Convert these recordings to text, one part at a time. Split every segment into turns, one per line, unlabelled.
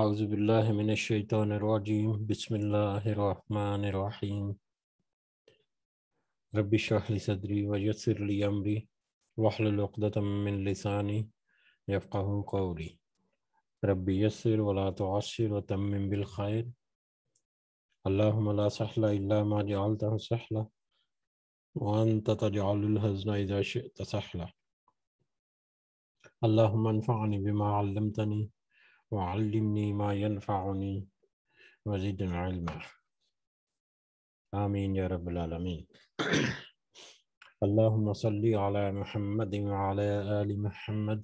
أعوذ بالله من الشيطان الرجيم بسم الله الرحمن الرحيم رب اشرح لي صدري ويسر لي أمري واحلل عقدة من لساني يفقه قولي رب يسر ولا تعسر وتمم بالخير اللهم لا سهل إلا ما جعلته سهلا وأنت تجعل الهزن إذا شئت سهلا اللهم انفعني بما علمتني وعلمني ما ينفعني وزدنا علما آمين يا رب العالمين اللهم صل على محمد وعلى آل محمد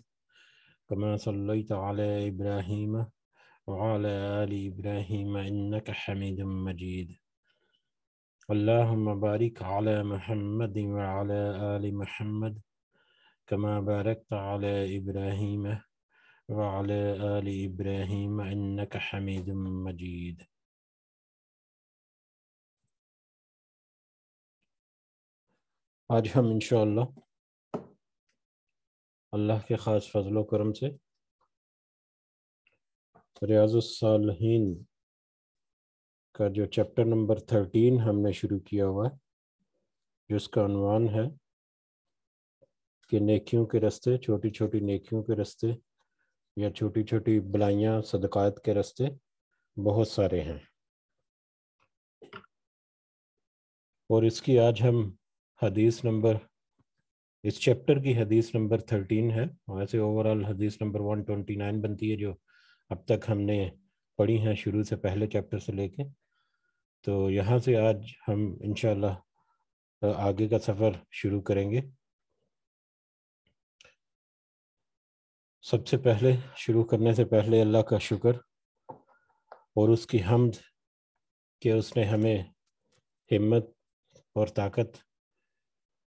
كما صليت على إبراهيم وعلى آل إبراهيم إنك حميد مجيد اللهم بارك على محمد وعلى آل محمد كما باركت على إبراهيم وعلى آل إبراهيم إنك حميد مجيد आज हम इनशाला अल्लाह के ख़ास फजलो करम से रियाजुलसालहीन का जो चैप्टर नंबर थर्टीन हमने शुरू किया हुआ है जिसका अनवान है कि नेकियों के रास्ते छोटी छोटी नेकियों के रास्ते या छोटी छोटी बलाइयाँ सदकायत के रास्ते बहुत सारे हैं और इसकी आज हम हदीस नंबर इस चैप्टर की हदीस नंबर थर्टीन है वैसे ओवरऑल हदीस नंबर वन ट्वेंटी नाइन बनती है जो अब तक हमने पढ़ी हैं शुरू से पहले चैप्टर से लेके तो यहाँ से आज हम इनशाला आगे का सफ़र शुरू करेंगे सबसे पहले शुरू करने से पहले अल्लाह का शुक्र और उसकी हमद कि उसने हमें हिम्मत और ताकत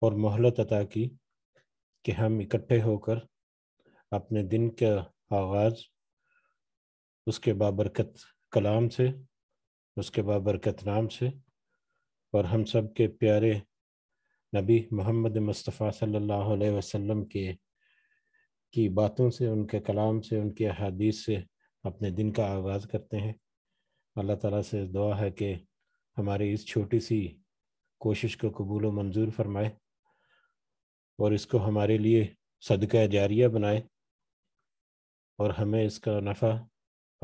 और मोहलत अता की कि हम इकट्ठे होकर अपने दिन का आगाज़ उसके बाबरकत कलाम से उसके बाबरकत नाम से और हम सब के प्यारे नबी मोहम्मद मुस्तफ़ा सल्लल्लाहु अलैहि वसल्लम के की बातों से उनके कलाम से उनके अहादीस से अपने दिन का आगाज़ करते हैं अल्लाह ताला से दुआ है कि हमारी इस छोटी सी कोशिश को कबूल व मंजूर फरमाए और इसको हमारे लिए सदका जारिया बनाए और हमें इसका नफ़ा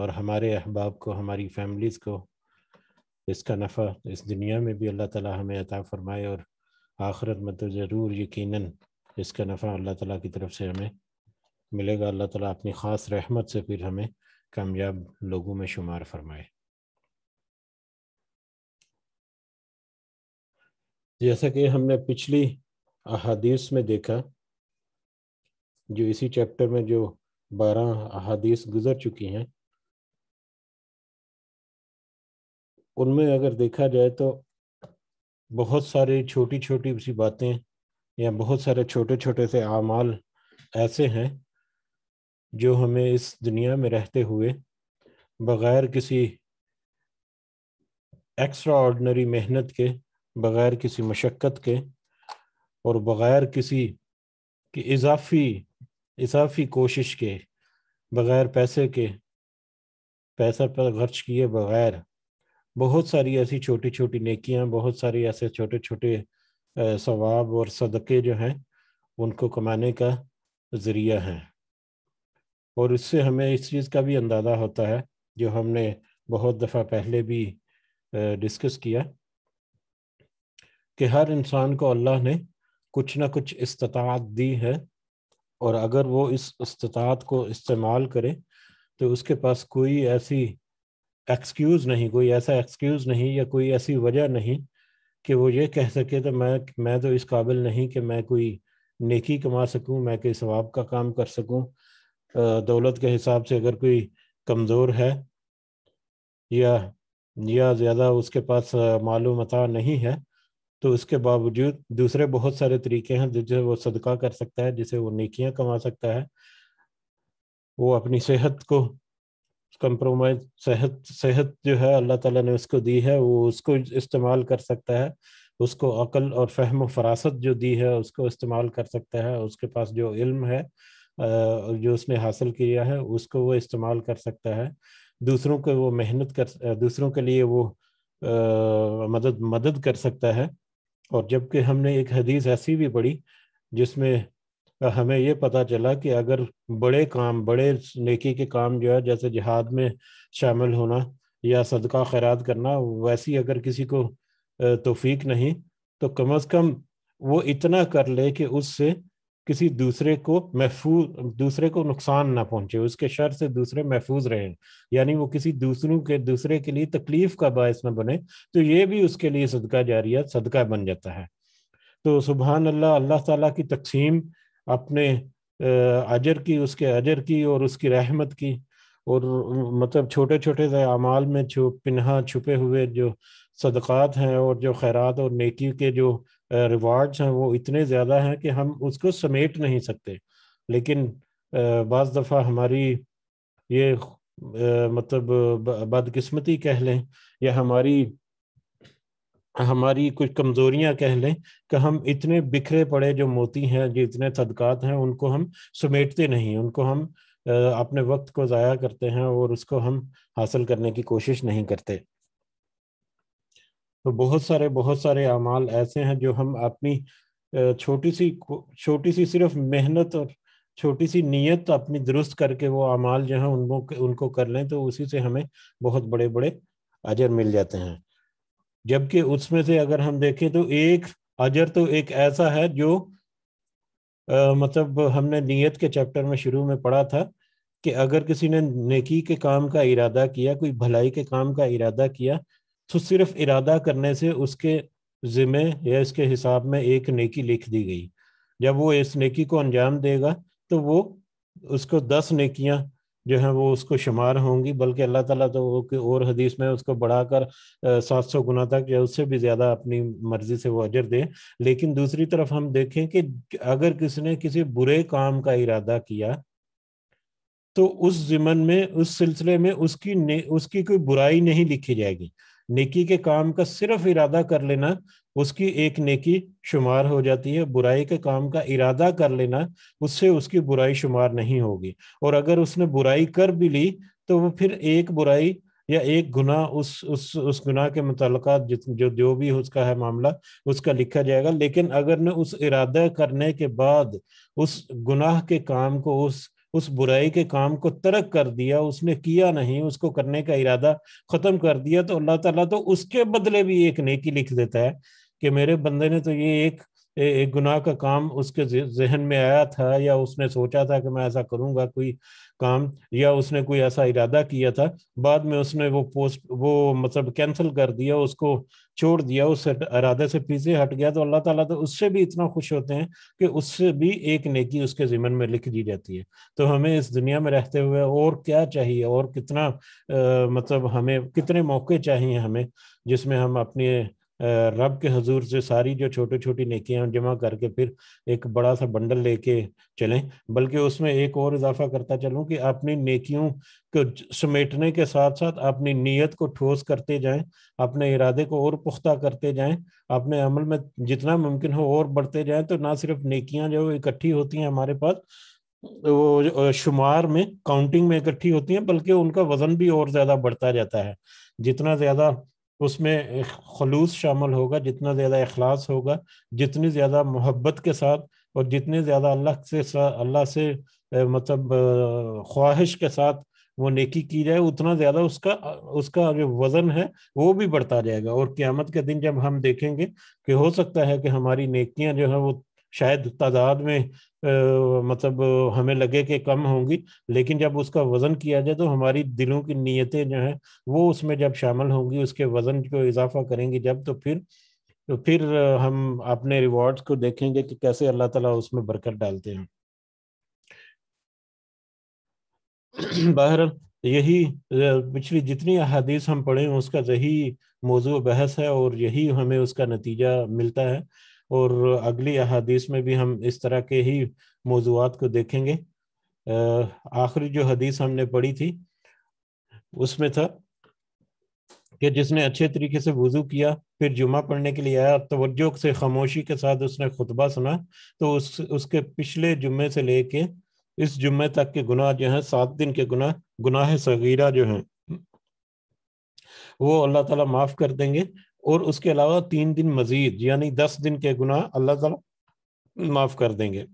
और हमारे अहबाब को हमारी फैमिलीज़ को इसका नफ़ा इस दुनिया में भी अल्लाह ताला हमें अता फ़रमाए और आखिरत में तो ज़रूर यकीनन इसका नफ़ा अल्लाह ताला की तरफ से हमें मिलेगा अल्लाह ताला अपनी ख़ास रहमत से फिर हमें कामयाब लोगों में शुमार फरमाए जैसा कि हमने पिछली अहादीस में देखा जो इसी चैप्टर में जो बारह अहादीस गुजर चुकी हैं उनमें अगर देखा जाए तो बहुत सारी छोटी छोटी सी बातें या बहुत सारे छोटे छोटे से अमाल ऐसे हैं जो हमें इस दुनिया में रहते हुए बग़ैर किसी एक्स्ट्रा ऑर्डनरी मेहनत के बग़ैर किसी मशक्क़त के और बग़ैर किसी कि इजाफी इजाफी कोशिश के बग़ैर पैसे के पैसा पर खर्च किए बग़ैर बहुत सारी ऐसी छोटी छोटी नेकियां बहुत सारी ऐसे छोटे छोटे सवाब और सदक़े जो हैं उनको कमाने का ज़रिया हैं और उससे हमें इस चीज़ का भी अंदाज़ा होता है जो हमने बहुत दफ़ा पहले भी डिस्कस किया कि हर इंसान को अल्लाह ने कुछ ना कुछ इस्तात दी है और अगर वो इस इस्तात को इस्तेमाल करे तो उसके पास कोई ऐसी एक्सक्यूज़ नहीं कोई ऐसा एक्सक्यूज़ नहीं या कोई ऐसी वजह नहीं कि वो ये कह सके तो मैं मैं तो इस काबिल नहीं कि मैं कोई नेकी कमा सकूं मैं कोई स्वाब का काम कर सकूं दौलत के हिसाब से अगर कोई कमज़ोर है या या ज़्यादा उसके पास मालूमता नहीं है तो उसके बावजूद दूसरे बहुत सारे तरीके हैं जिससे वो सदका कर सकता है जिसे वो नेकियां कमा सकता है वो अपनी सेहत को कंप्रोमाइज सेहत सेहत जो है अल्लाह ताला ने उसको दी है वो उसको इस्तेमाल कर सकता है उसको अकल और फहम फरासत जो दी है उसको इस्तेमाल कर सकता है उसके पास जो इल्म है जो उसने हासिल किया है उसको वो इस्तेमाल कर सकता है दूसरों को वो मेहनत कर दूसरों के लिए वो आ, मदद मदद कर सकता है और जबकि हमने एक हदीस ऐसी भी पढ़ी जिसमें हमें ये पता चला कि अगर बड़े काम बड़े नेकी के काम जो है जैसे जिहाद में शामिल होना या सदका खैरात करना वैसी अगर किसी को तोफीक नहीं तो कम अज़ कम वो इतना कर ले कि उससे किसी दूसरे को महफूज दूसरे को नुकसान ना पहुंचे उसके शर से दूसरे महफूज रहें यानी वो किसी दूसरों के दूसरे के लिए तकलीफ का बायस ना बने तो ये भी उसके लिए सदका जारिया सदका बन जाता है तो सुबहान अल्लाह अल्लाह ताला की तकसीम अपने अजर की उसके अजर की और उसकी रहमत की और मतलब छोटे छोटे से अमाल में जो पिन्हा छुपे हुए जो सदक़ात हैं और जो खैरात और नेकी के जो रिवार्ड्स हैं वो इतने ज़्यादा हैं कि हम उसको समेट नहीं सकते लेकिन बज़ दफ़ा हमारी ये मतलब बदकिस्मती कह लें या हमारी हमारी कुछ कमजोरियां कह लें कि हम इतने बिखरे पड़े जो मोती हैं जो इतने तदकात हैं उनको हम समेटते नहीं उनको हम अपने वक्त को ज़ाया करते हैं और उसको हम हासिल करने की कोशिश नहीं करते तो बहुत सारे बहुत सारे अमाल ऐसे हैं जो हम अपनी छोटी सी छोटी सी सिर्फ मेहनत और छोटी सी नीयत अपनी दुरुस्त करके वो अमाल जो है उनको उनको कर लें तो उसी से हमें बहुत बड़े बड़े अजर मिल जाते हैं जबकि उसमें से अगर हम देखें तो एक अजर तो एक ऐसा है जो आ, मतलब हमने नीयत के चैप्टर में शुरू में पढ़ा था कि अगर किसी ने नेकी के काम का इरादा किया कोई भलाई के काम का इरादा किया तो सिर्फ इरादा करने से उसके ज़िम्मे या इसके हिसाब में एक नेकी लिख दी गई जब वो इस नेकी को अंजाम देगा तो वो उसको दस नेकियां जो है वो उसको शुमार होंगी बल्कि अल्लाह ताला तो वो और हदीस में उसको बढ़ाकर सात सौ गुना तक या उससे भी ज़्यादा अपनी मर्ज़ी से वो अजर दे लेकिन दूसरी तरफ हम देखें कि अगर किसी ने किसी बुरे काम का इरादा किया तो उस ज़िमन में उस सिलसिले में उसकी उसकी कोई बुराई नहीं लिखी जाएगी नेकी के काम का सिर्फ इरादा कर लेना उसकी एक नेकी शुमार हो जाती है बुराई के काम का इरादा कर लेना उससे उसकी बुराई शुमार नहीं होगी और अगर उसने बुराई कर भी ली तो वो फिर एक बुराई या एक गुना उस उस उस गुना के जित जो जो भी उसका है मामला उसका लिखा जाएगा लेकिन अगर ने उस इरादा करने के बाद उस गुनाह के काम को उस उस बुराई के काम को तरक कर दिया उसने किया नहीं उसको करने का इरादा ख़त्म कर दिया तो अल्लाह ताला तो उसके बदले भी एक नेकी लिख देता है कि मेरे बंदे ने तो ये एक एक गुनाह का काम उसके जहन में आया था या उसने सोचा था कि मैं ऐसा करूंगा कोई काम या उसने कोई ऐसा इरादा किया था बाद में उसने वो पोस्ट वो मतलब कैंसिल कर दिया उसको छोड़ दिया उस इरादे से पीछे हट गया तो अल्लाह ताला तो उससे भी इतना खुश होते हैं कि उससे भी एक नेकी उसके ज़िमन में लिख दी जाती है तो हमें इस दुनिया में रहते हुए और क्या चाहिए और कितना आ, मतलब हमें कितने मौके चाहिए हमें जिसमें हम अपने रब के हजूर से सारी जो छोटी छोटी नेकियां जमा करके फिर एक बड़ा सा बंडल लेके चलें बल्कि उसमें एक और इजाफा करता चलूं कि अपनी नेकियों को समेटने के साथ साथ अपनी नीयत को ठोस करते जाएं अपने इरादे को और पुख्ता करते जाएं अपने अमल में जितना मुमकिन हो और बढ़ते जाएं तो ना सिर्फ नेकियां जो इकट्ठी होती हैं हमारे पास वो शुमार में काउंटिंग में इकट्ठी होती हैं बल्कि उनका वजन भी और ज़्यादा बढ़ता जाता है जितना ज़्यादा उसमें खलूस शामिल होगा जितना ज़्यादा अखलास होगा जितनी ज़्यादा मोहब्बत के साथ और जितने ज़्यादा अल्लाह से अल्लाह से मतलब ख्वाहिश के साथ वो नेकी की जाए उतना ज़्यादा उसका उसका जो वज़न है वो भी बढ़ता जाएगा और क़्यामत के दिन जब हम देखेंगे कि हो सकता है कि हमारी नेकियां जो है वो शायद तादाद में मतलब हमें लगे कि कम होंगी लेकिन जब उसका वज़न किया जाए तो हमारी दिलों की नीयतें जो हैं वो उसमें जब शामिल होंगी उसके वज़न को इजाफा करेंगी जब तो फिर तो फिर हम अपने रिवॉर्ड्स को देखेंगे कि कैसे अल्लाह ताला उसमें बरकत डालते हैं बाहर यही पिछली जितनी अहादीस हम पढ़े उसका यही मौजू बहस है और यही हमें उसका नतीजा मिलता है और अगली अहादीस में भी हम इस तरह के ही मौजूद को देखेंगे आखिरी जो हदीस हमने पढ़ी थी उसमें था कि जिसने अच्छे तरीके से वजू किया फिर जुमा पढ़ने के लिए आया तो से खामोशी के साथ उसने खुतबा सुना तो उस उसके पिछले जुम्मे से लेके इस जुम्मे तक के गुनाह जो हैं सात दिन के गुनाह गुनाह सगीरा जो हैं वो अल्लाह ताला माफ़ कर देंगे और उसके अलावा तीन दिन मजीद यानी दस दिन के गुनाह अल्लाह ताला माफ कर देंगे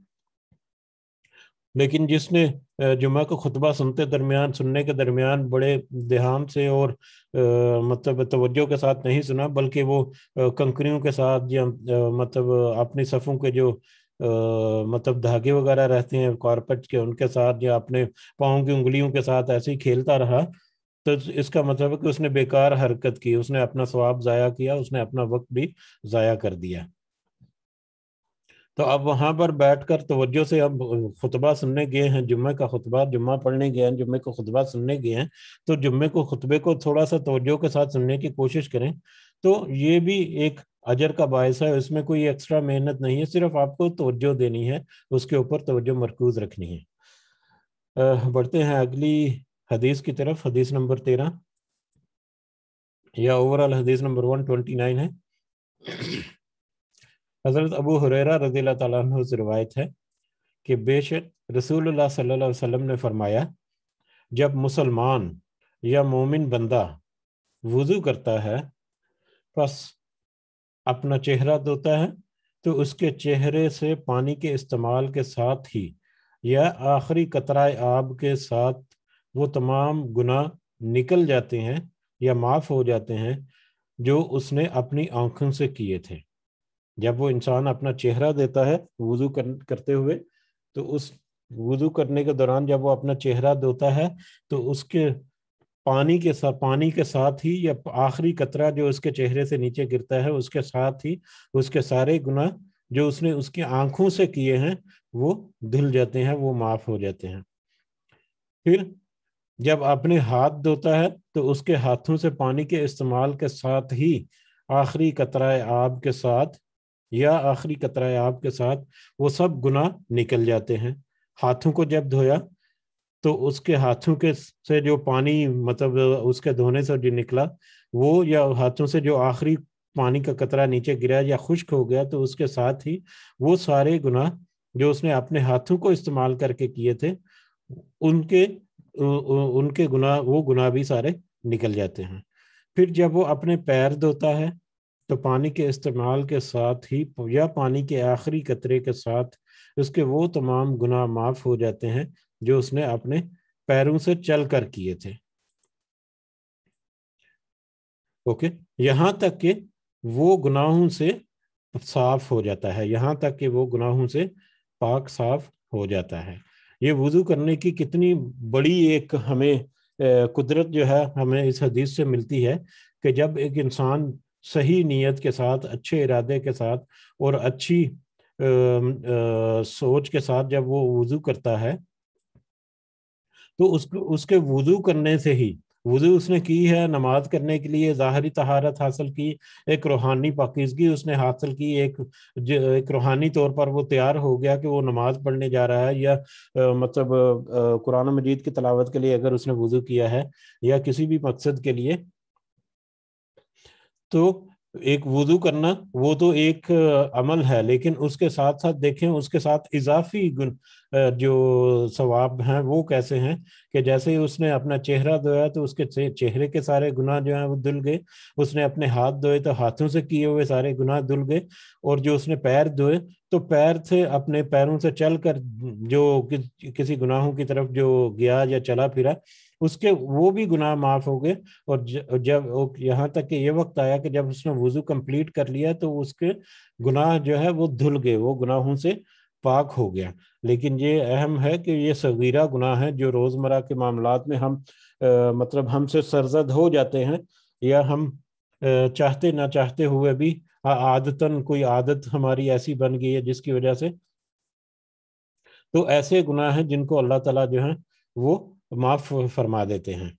लेकिन जिसने जुमा को खुतबा सुनते दरमियान सुनने के दरमियान बड़े देहाम से और आ, मतलब तवज्जो के साथ नहीं सुना बल्कि वो कंकरियों के साथ या मतलब अपनी सफ़ों के जो आ, मतलब धागे वगैरह रहते हैं कारपेट के उनके साथ या अपने पाँव की उंगलियों के साथ ऐसे ही खेलता रहा तो इसका मतलब है कि उसने बेकार हरकत की उसने अपना स्वाब जाया किया उसने अपना वक्त भी जाया कर दिया तो अब वहां पर बैठ कर तवज्जो से अब खुतबा सुनने गए हैं जुम्मे का खुतबा जुम्मा पढ़ने गए हैं जुम्मे को खुतबा सुनने गए हैं तो जुम्मे को खुतबे को थोड़ा सा तवज्जो के साथ सुनने की कोशिश करें तो ये भी एक अजर का बायस है इसमें कोई एक्स्ट्रा मेहनत नहीं है सिर्फ आपको तवज्जो देनी है उसके ऊपर तवज्जो मरकूज रखनी है बढ़ते हैं अगली हदीस की तरफ हदीस नंबर तेरह या ओवरऑल हदीस नंबर वन ट्वेंटी नाइन है हज़रत अबू हुररा रजी तु से रवायत है कि बेशक रसूल सल्ला वसम ने फरमाया जब मुसलमान या मोमिन बंदा वज़ू करता है बस अपना चेहरा धोता है तो उसके चेहरे से पानी के इस्तेमाल के साथ ही या आखिरी कतरा आब के साथ वो तमाम गुनाह निकल जाते हैं या माफ़ हो जाते हैं जो उसने अपनी आंखों से किए थे जब वो इंसान अपना चेहरा देता है वजू कर, करते हुए तो उस वजू करने के दौरान जब वो अपना चेहरा धोता है तो उसके पानी के साथ पानी के साथ ही या आखिरी कतरा जो उसके चेहरे से नीचे गिरता है उसके साथ ही उसके सारे गुना जो उसने उसकी आंखों से किए हैं वो धुल जाते हैं वो माफ हो जाते हैं फिर जब अपने हाथ धोता है तो उसके हाथों से पानी के इस्तेमाल के साथ ही आखिरी कतरा आब के साथ या आखिरी कतरा आब के साथ वो सब गुना निकल जाते हैं हाथों को जब धोया तो उसके हाथों के से जो पानी मतलब उसके धोने से जो निकला वो या हाथों से जो आखिरी पानी का कतरा नीचे गिरा या खुश्क हो गया तो उसके साथ ही वो सारे गुना जो उसने अपने हाथों को इस्तेमाल करके किए थे उनके उनके गुनाह वो गुनाह भी सारे निकल जाते हैं फिर जब वो अपने पैर धोता है तो पानी के इस्तेमाल के साथ ही या पानी के आखिरी कतरे के साथ उसके वो तमाम गुनाह माफ हो जाते हैं जो उसने अपने पैरों से चल कर किए थे ओके यहाँ तक कि वो गुनाहों से साफ हो जाता है यहाँ तक कि वो गुनाहों से पाक साफ हो जाता है ये वजू करने की कितनी बड़ी एक हमें कुदरत जो है हमें इस हदीस से मिलती है कि जब एक इंसान सही नीयत के साथ अच्छे इरादे के साथ और अच्छी आ, आ, सोच के साथ जब वो वजू करता है तो उसको उसके वजू करने से ही वजू उसने की है नमाज करने के लिए ज़ाहरी तहारत हासिल की एक रूहानी पाकिजगी उसने हासिल की एक एक रूहानी तौर पर वो तैयार हो गया कि वो नमाज पढ़ने जा रहा है या आ, मतलब आ, कुरान मजीद की तलावत के लिए अगर उसने वजू किया है या किसी भी मकसद के लिए तो एक वजू करना वो तो एक अमल है लेकिन उसके साथ साथ देखें उसके साथ इजाफी जो सवाब हैं वो कैसे हैं कि जैसे ही उसने अपना चेहरा धोया तो उसके चेहरे के सारे गुनाह जो हैं वो धुल गए उसने अपने हाथ धोए तो हाथों से किए हुए सारे गुनाह धुल गए और जो उसने पैर धोए तो पैर से अपने पैरों से चल कर जो कि, किसी गुनाहों की तरफ जो गया या चला फिरा उसके वो भी गुनाह माफ हो गए और जब यहाँ तक कि ये वक्त आया कि जब उसने वजू कंप्लीट कर लिया तो उसके गुनाह जो है वो धुल गए वो गुनाहों से पाक हो गया लेकिन ये अहम है कि ये सगीरा गुनाह है जो रोज़मर्रा के मामला में हम आ, मतलब हमसे सरजद हो जाते हैं या हम आ, चाहते ना चाहते हुए भी आदतन कोई आदत हमारी ऐसी बन गई है जिसकी वजह से तो ऐसे गुनाह हैं जिनको अल्लाह ताला जो है वो माफ़ फरमा देते हैं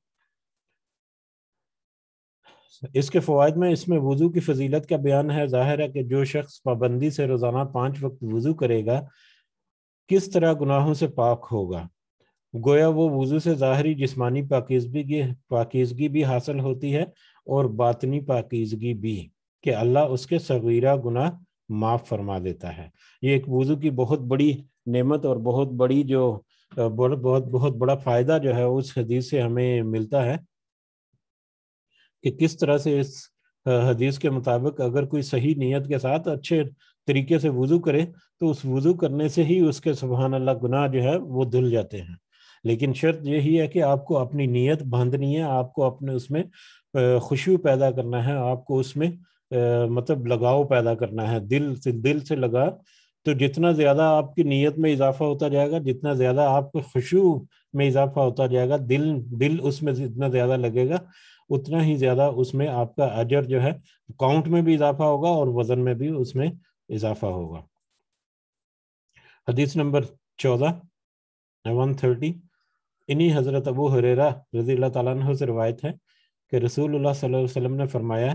इसके फ़वाद में इसमें वज़ू की फजीलत का बयान है ज़ाहिर है कि जो शख्स पाबंदी से रोज़ाना पांच वक्त वज़ू करेगा किस तरह गुनाहों से पाक होगा गोया वो वज़ू से ज़ाहरी जिस्मानी पाकिजगी की पाकिजगी भी हासिल होती है और बातनी पाकिजगी भी कि अल्लाह उसके सगीरा गुना माफ़ फरमा देता है ये एक वज़ू की बहुत बड़ी नेमत और बहुत बड़ी जो बहुत बहुत बहुत बड़ा फ़ायदा जो है उस हदीस से हमें मिलता है कि किस तरह से इस हदीस के मुताबिक अगर कोई सही नीयत के साथ अच्छे तरीके से वज़ू करे तो उस वज़ू करने से ही उसके सुबहान अल्लाह गुनाह जो है वो धुल जाते हैं लेकिन शर्त यही है कि आपको अपनी नीयत बांधनी है आपको अपने उसमें खुशबू पैदा करना है आपको उसमें मतलब लगाव पैदा करना है दिल से दिल से लगा तो जितना ज़्यादा आपकी नीयत में इजाफा होता जाएगा जितना ज़्यादा आपके खुशू में इजाफा होता जाएगा दिल दिल उसमें जितना ज़्यादा लगेगा उतना ही ज़्यादा उसमें आपका अजर जो है काउंट में भी इजाफा होगा और वज़न में भी उसमें इजाफा होगा हदीस नंबर चौदह वन थर्टी इन्हीं हज़रत अबू हरेरा रजी तु से रवायत है कि रसूल वसम ने फरमाया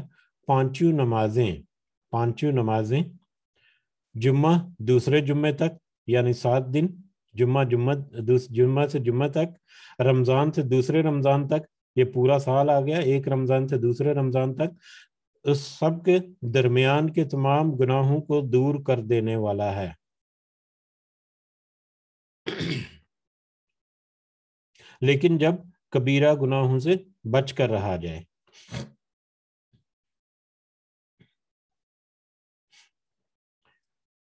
पांचों नमाजें पाँचों नमाजें जुम्मा दूसरे जुम्मे तक यानी सात दिन जुम्मा जुम्मा जुम्मा से जुम्मा तक रमज़ान से दूसरे रमज़ान तक ये पूरा साल आ गया एक रमज़ान से दूसरे रमज़ान तक उस सब के दरमियान के तमाम गुनाहों को दूर कर देने वाला है लेकिन जब कबीरा गुनाहों से बच कर रहा जाए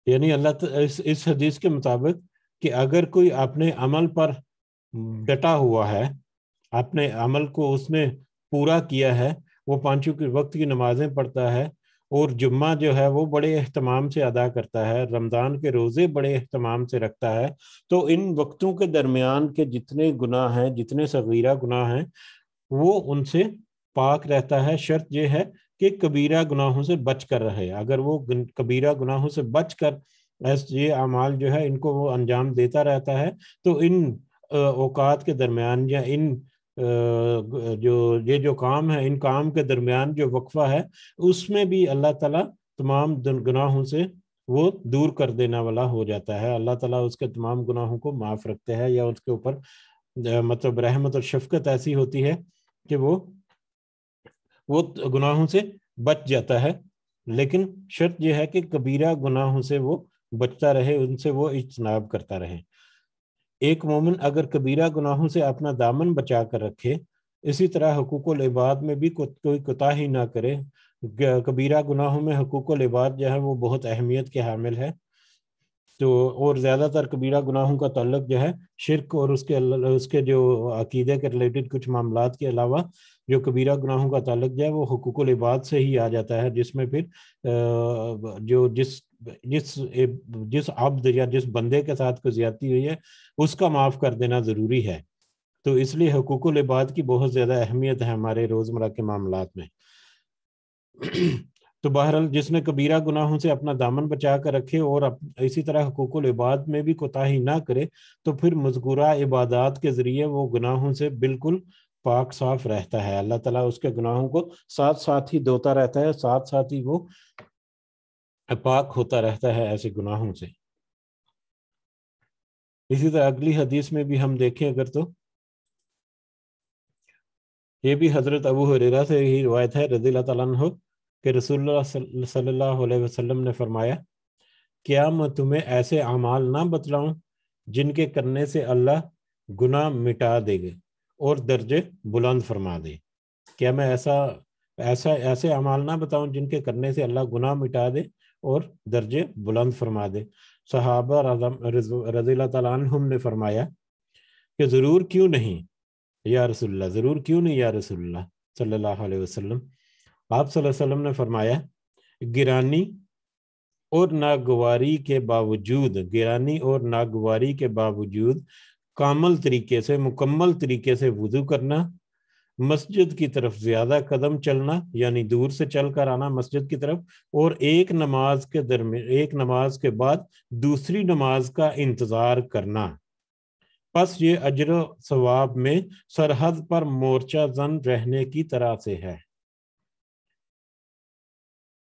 यानी अल्लाह इस, इस हदीस के मुताबिक कि अगर कोई अपने अमल पर डटा हुआ है अपने अमल को उसने पूरा किया है वो पांचों के वक्त की नमाजें पढ़ता है और जुम्मा जो है वो बड़े अहतमाम से अदा करता है रमज़ान के रोज़े बड़े अहतमाम से रखता है तो इन वक्तों के दरमियान के जितने गुनाह हैं जितने सगीरा गुनाह हैं वो उनसे पाक रहता है शर्त यह है कि कबीरा गुनाहों से बच कर रहे अगर वो कबीरा गुनाहों से बच कर ये अमाल जो है इनको वो अंजाम देता रहता है तो इन औकात के दरमियान या इन जो ये जो काम है इन काम के दरमियान जो वक्फा है उसमें भी अल्लाह ताला तमाम गुनाहों से वो दूर कर देने वाला हो जाता है अल्लाह ताला उसके तमाम गुनाहों को माफ़ रखते हैं या उसके ऊपर मतलब रहमत और शफकत ऐसी होती है कि वो वो तो गुनाहों से बच जाता है लेकिन शर्त यह है कि कबीरा गुनाहों से वो बचता रहे उनसे वो इजनाब करता रहे एक मोमिन अगर कबीरा गुनाहों से अपना दामन बचा कर रखे इसी तरह हकूक लिबाद में भी कोई कोताही ना करे कबीरा गुनाहों में हकूक लिबाद जो है वो बहुत अहमियत के हामिल है तो और ज़्यादातर कबीरा गुनाहों का तल्लक जो है शिरक और उसके उसके जो अकीदे के रिलेटेड कुछ मामला के अलावा जो कबीरा गुनाहों का ताल्लुक है वो हकूक इबाद से ही आ जाता है जिसमें फिर जो जिस जिस जिस अब्द या जिस बंदे के साथ कोई ज्यादती हुई है उसका माफ़ कर देना ज़रूरी है तो इसलिए हकूक इबाद की बहुत ज़्यादा अहमियत है हमारे रोज़मर्रा के मामला में तो बहरहाल जिसने कबीरा गुनाहों से अपना दामन बचा कर रखे और इसी तरह हकूक इबाद में भी कोताही ना करे तो फिर मजकूरा इबादात के जरिए वो गुनाहों से बिल्कुल पाक साफ रहता है अल्लाह ताला उसके गुनाहों को साथ साथ ही धोता रहता है साथ साथ ही वो पाक होता रहता है ऐसे गुनाहों से इसी तरह अगली हदीस में भी हम देखें अगर तो ये भी हजरत अबू हरेरा से ही रिवायत है रजी तु के रसूल सल्लल्लाहु अलैहि वसल्लम ने फरमाया क्या मैं तुम्हें ऐसे अमाल ना बतलाऊं जिनके करने से अल्लाह गुनाह मिटा देगा और दर्जे बुलंद फरमा दे क्या मैं ऐसा ऐसा ऐसे अमाल ना बताऊं जिनके करने से अल्लाह गुनाह मिटा दे और दर्जे बुलंद फरमा दे सहाबा रजी तुम ने फरमाया कि ज़रूर क्यों नहीं या रसुल्ला ज़रूर क्यों नहीं या रसुल्ला सल्लल्लाहु अलैहि वसल्लम आप वसल्लम ने फरमाया गिरानी और नागवारी के बावजूद गिरानी और नागवारी के बावजूद कामल तरीके से मुकम्मल तरीके से वजू करना मस्जिद की तरफ ज्यादा कदम चलना यानी दूर से चल कर आना मस्जिद की तरफ और एक नमाज के दरमियान एक नमाज के बाद दूसरी नमाज का इंतजार करना बस ये अजर सवाब में सरहद पर मोर्चा जन रहने की तरह से है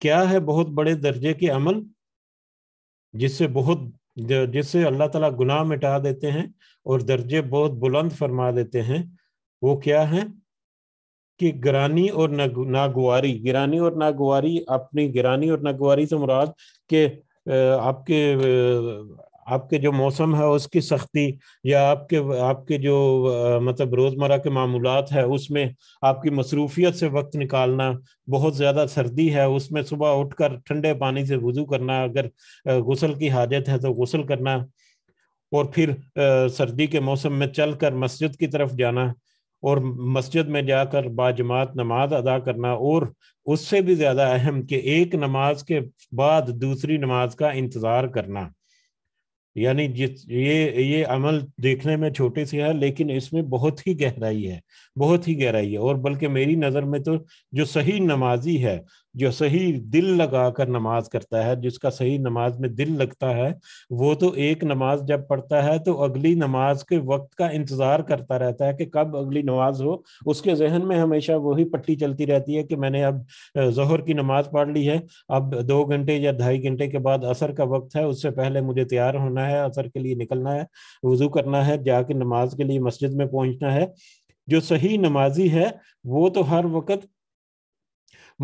क्या है बहुत बड़े दर्जे के अमल जिससे बहुत जिससे अल्लाह ताला गुनाह मिटा देते हैं और दर्जे बहुत बुलंद फरमा देते हैं वो क्या है कि गिरानी और नागुवारी गिरानी और नागुवारी अपनी गिरानी और नागुवारी से मुराद के आपके आपके जो मौसम है उसकी सख्ती या आपके आपके जो मतलब रोज़मर्रा के मामूलत है उसमें आपकी मसरूफियत से वक्त निकालना बहुत ज़्यादा सर्दी है उसमें सुबह उठकर ठंडे पानी से वज़ू करना अगर गसल की हाजत है तो गसल करना और फिर सर्दी के मौसम में चल कर मस्जिद की तरफ जाना और मस्जिद में जाकर बाजमात नमाज अदा करना और उससे भी ज़्यादा अहम कि एक नमाज के बाद दूसरी नमाज का इंतज़ार करना यानी जिस ये ये अमल देखने में छोटे से है लेकिन इसमें बहुत ही गहराई है बहुत ही गहराई है और बल्कि मेरी नज़र में तो जो सही नमाजी है जो सही दिल लगा कर नमाज करता है जिसका सही नमाज में दिल लगता है वो तो एक नमाज जब पढ़ता है तो अगली नमाज के वक्त का इंतजार करता रहता है कि कब अगली नमाज हो उसके जहन में हमेशा वही पट्टी चलती रहती है कि मैंने अब जहर की नमाज पढ़ ली है अब दो घंटे या ढाई घंटे के बाद असर का वक्त है उससे पहले मुझे तैयार होना है असर के लिए निकलना है वजू करना है जाके नमाज के लिए मस्जिद में पहुंचना है जो सही नमाजी है वो तो हर वक्त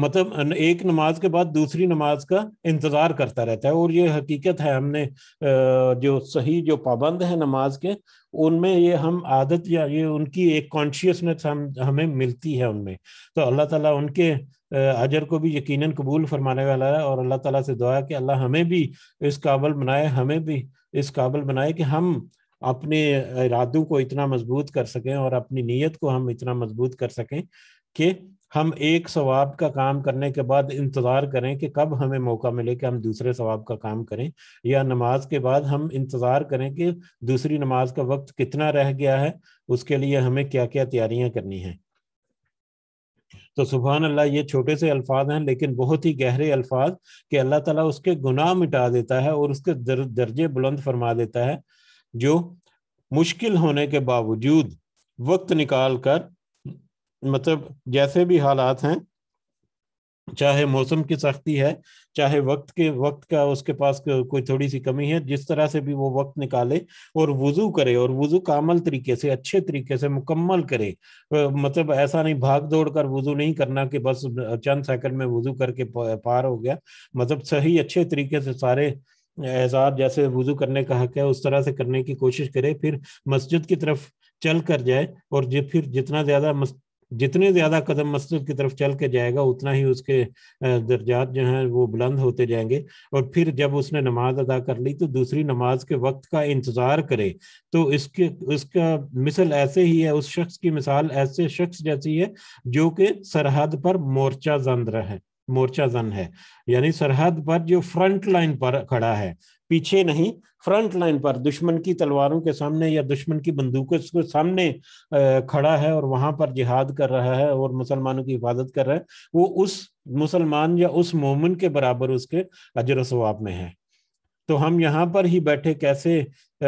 मतलब एक नमाज के बाद दूसरी नमाज का इंतज़ार करता रहता है और ये हकीकत है हमने जो सही जो पाबंद है नमाज के उनमें ये हम आदत या ये उनकी एक कॉन्शियसनेस हम हमें मिलती है उनमें तो अल्लाह ताला उनके अजर को भी यकीनन कबूल फरमाने वाला है और अल्लाह ताला से दुआ कि अल्लाह हमें भी इस काबल बनाए हमें भी इस काबल बनाए कि हम अपने इरादों को इतना मजबूत कर सकें और अपनी नीयत को हम इतना मजबूत कर सकें कि हम एक सवाब का काम करने के बाद इंतज़ार करें कि कब हमें मौका मिले कि हम दूसरे सवाब का काम करें या नमाज के बाद हम इंतज़ार करें कि दूसरी नमाज का वक्त कितना रह गया है उसके लिए हमें क्या क्या तैयारियां करनी हैं तो सुबहान अल्लाह ये छोटे से अल्फाज हैं लेकिन बहुत ही गहरे अल्फाज कि अल्लाह ताला उसके गुनाह मिटा देता है और उसके दर, दर्जे बुलंद फरमा देता है जो मुश्किल होने के बावजूद वक्त निकाल कर मतलब जैसे भी हालात हैं चाहे मौसम की सख्ती है चाहे वक्त के वक्त का उसके पास कोई थोड़ी सी कमी है जिस तरह से भी वो वक्त निकाले और वजू करे और वजू कामल तरीके से अच्छे तरीके से मुकम्मल करे मतलब ऐसा नहीं भाग दौड़ कर वजू नहीं करना कि बस चंद सेकंड में वजू करके पार हो गया मतलब सही अच्छे तरीके से सारे एजाद जैसे वजू करने का हक है उस तरह से करने की कोशिश करे फिर मस्जिद की तरफ चल कर जाए और जो फिर जितना ज्यादा जितने ज़्यादा कदम मस्जिद की तरफ चल के जाएगा उतना ही उसके दर्जात जो हैं वो बुलंद होते जाएंगे और फिर जब उसने नमाज अदा कर ली तो दूसरी नमाज के वक्त का इंतज़ार करे तो इसके उसका मिसल ऐसे ही है उस शख्स की मिसाल ऐसे शख्स जैसी है जो कि सरहद पर मोर्चा जंद रहे मोर्चा जन है यानी सरहद पर जो फ्रंट लाइन पर खड़ा है पीछे नहीं फ्रंट लाइन पर दुश्मन की तलवारों के सामने या दुश्मन की बंदूकों के सामने खड़ा है और वहां पर जिहाद कर रहा है और मुसलमानों की हिफाजत कर रहा है वो उस मुसलमान या उस मोमिन के बराबर उसके अजर स्वाब में है तो हम यहाँ पर ही बैठे कैसे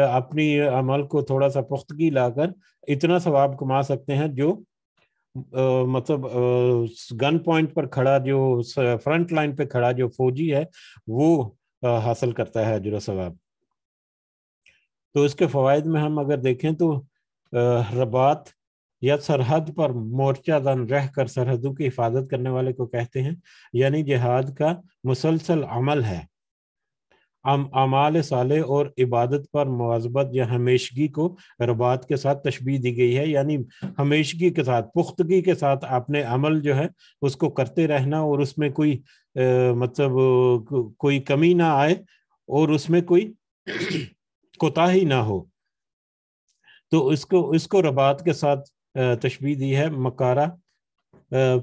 अपनी अमल को थोड़ा सा पुख्तगी लाकर इतना स्वाब कमा सकते हैं जो आ, मतलब आ, गन पॉइंट पर खड़ा जो फ्रंट लाइन पे खड़ा जो फौजी है वो हासिल करता है अजर सवाब तो इसके फ़वाद में हम अगर देखें तो रबात या सरहद पर मोर्चा दन रह कर सरहदों की हिफाजत करने वाले को कहते हैं यानी जिहाद का मुसलसल अमल है अमाल साले और इबादत पर मुआजबत या हमेशगी को रबात के साथ तशबी दी गई है यानी हमेशगी के साथ पुख्तगी के साथ अपने अमल जो है उसको करते रहना और उसमें कोई मतलब कोई कमी ना आए और उसमें कोई कोताही ना हो तो इसको इसको रबात के साथ तशबी दी है मकारा